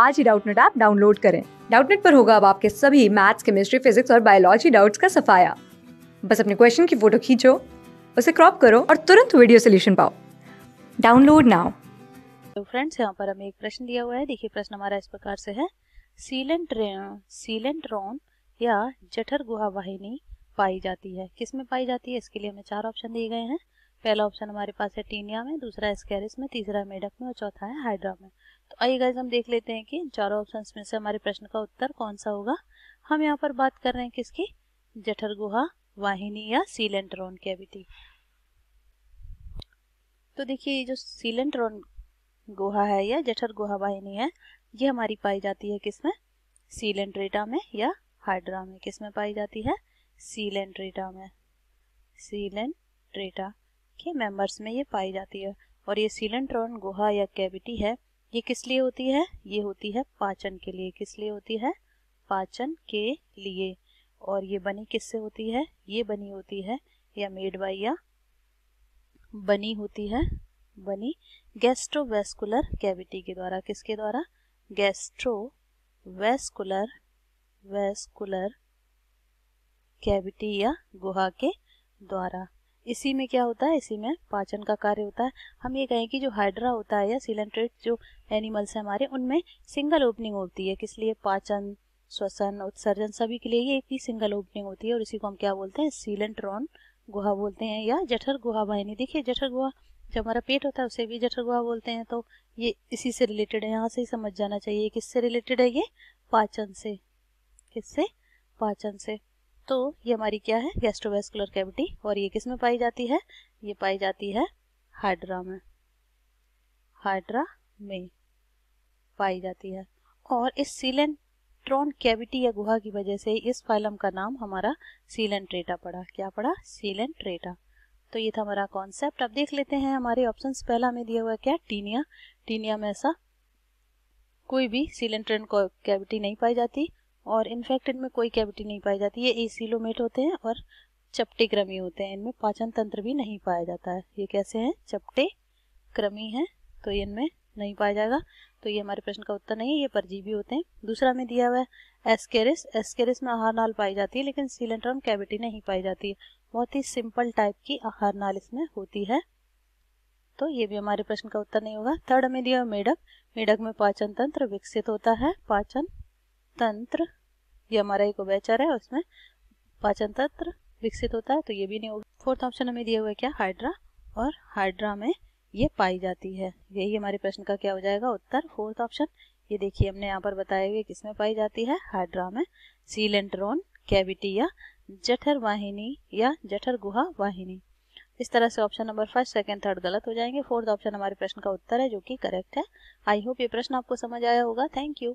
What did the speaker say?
आज ही Doubtnut app download करें डाउटनेट पर होगा अब आपके सभी मैथ्स केमिस्ट्री फिजिक्स और बायोलॉजी डाउट्स का सफाया बस अपने क्वेश्चन की फोटो खींचो उसे क्रॉप करो और तुरंत वीडियो सोल्यूशन पाओ डाउनलोड नाउ तो फ्रेंड्स यहाँ पर हमें एक प्रश्न दिया हुआ है देखिए प्रश्न हमारा इस प्रकार से है सीलेंट सीलेंट्रॉन या जठर गुहा वाहिनी पाई जाती है किसमें पाई जाती है इसके लिए हमें चार ऑप्शन दिए गए हैं पहला ऑप्शन हमारे पास है टीनिया में दूसरा है में तीसरा है मेढक में और चौथा है हाइड्रा में तो आइए गाइज हम देख लेते हैं कि चारों ऑप्शन में से हमारे प्रश्न का उत्तर कौन सा होगा हम यहाँ पर बात कर रहे हैं किसकी जठर गुहा वाहिनी या सीलेंट्रोन कैविटी तो देखिए ये जो सीलेंट्रोन गुहा है या जठर गुहा वाहिनी है ये हमारी पाई जाती है किसमें सीलेंट्रेटा में या हाइड्रा में किसमें पाई जाती है सीलेंट्रेटा में सीलेंट्रेटा के मेम्बर्स में ये पाई जाती है और ये सीलेंट्रॉन गुहा या कैविटी है ये किस लिए होती है ये होती है पाचन के लिए किस लिए होती है पाचन के लिए और ये बनी किससे होती है ये बनी होती है या मेड बाई या बनी होती है बनी गैस्ट्रोवेस्कुलर कैविटी के द्वारा किसके द्वारा गैस्ट्रोवेस्कुलर वेस्कुलर कैविटी या गुहा के द्वारा इसी में क्या होता है इसी में पाचन का कार्य होता है हम ये कहें कि जो हाइड्रा होता है या सिलेंट्रेट जो एनिमल्स हैं हमारे उनमें सिंगल ओपनिंग होती है किस लिए पाचन श्वसन उत्सर्जन सभी के लिए ये एक ही सिंगल ओपनिंग होती है और इसी को हम क्या बोलते हैं सीलेंट्रॉन गुहा बोलते हैं या जठर गुहा वाहिनी देखिए जठर गुहा जो हमारा पेट होता है उसे भी जठर गुहा बोलते हैं तो ये इसी से रिलेटेड है यहाँ से ही समझ जाना चाहिए किससे रिलेटेड है ये पाचन से किससे पाचन से तो ये हमारी क्या है गैस्ट्रोवेस्कुलर कैविटी और ये किस में पाई जाती है ये पाई जाती है हाइड्रा में हाइड्रा में पाई जाती है और इस सीलेंट्रॉन कैविटी या गुहा की वजह से इस फाइलम का नाम हमारा सीलेंट्रेटा पड़ा क्या पड़ा सीलेंट्रेटा तो ये था हमारा कॉन्सेप्ट अब देख लेते हैं हमारे ऑप्शन पहला में दिया हुआ क्या टीनिया टीनिया में ऐसा कोई भी सीलेंट्रेन कैविटी नहीं पाई जाती और इनफेक्ट इनमें कोई कैविटी नहीं पाई जाती ये एसीलोमेट होते हैं और चपटे क्रमी होते हैं इनमें पाचन तंत्र भी नहीं पाया जाता है ये कैसे हैं चपटे क्रमी हैं तो इनमें नहीं पाया जाएगा तो ये हमारे प्रश्न का उत्तर नहीं है ये परजीवी होते हैं दूसरा में दिया हुआ है एस्केरिस एस्केरिस में आहार नाल पाई जाती है लेकिन सीलेंट्रम कैविटी नहीं पाई जाती है बहुत ही सिंपल टाइप की आहार नाल इसमें होती है तो ये भी हमारे प्रश्न का उत्तर नहीं होगा थर्ड में दिया मेढक मेढक में पाचन तंत्र विकसित होता है पाचन तंत्र ये हमारा एक ओबेचर है उसमें पाचन तंत्र विकसित होता है तो ये भी नहीं होगा फोर्थ ऑप्शन हमें दिया हुआ है क्या हाइड्रा और हाइड्रा में ये पाई जाती है यही हमारे प्रश्न का क्या हो जाएगा उत्तर फोर्थ ऑप्शन ये देखिए हमने यहाँ पर बताया कि किसमें पाई जाती है हाइड्रा में सीलेंट्रोन कैविटी या जठर वाहिनी या जठर गुहा वाहिनी इस तरह से option number first second third गलत हो जाएंगे फोर्थ ऑप्शन हमारे प्रश्न का उत्तर है जो कि करेक्ट है आई होप ये प्रश्न आपको समझ आया होगा थैंक यू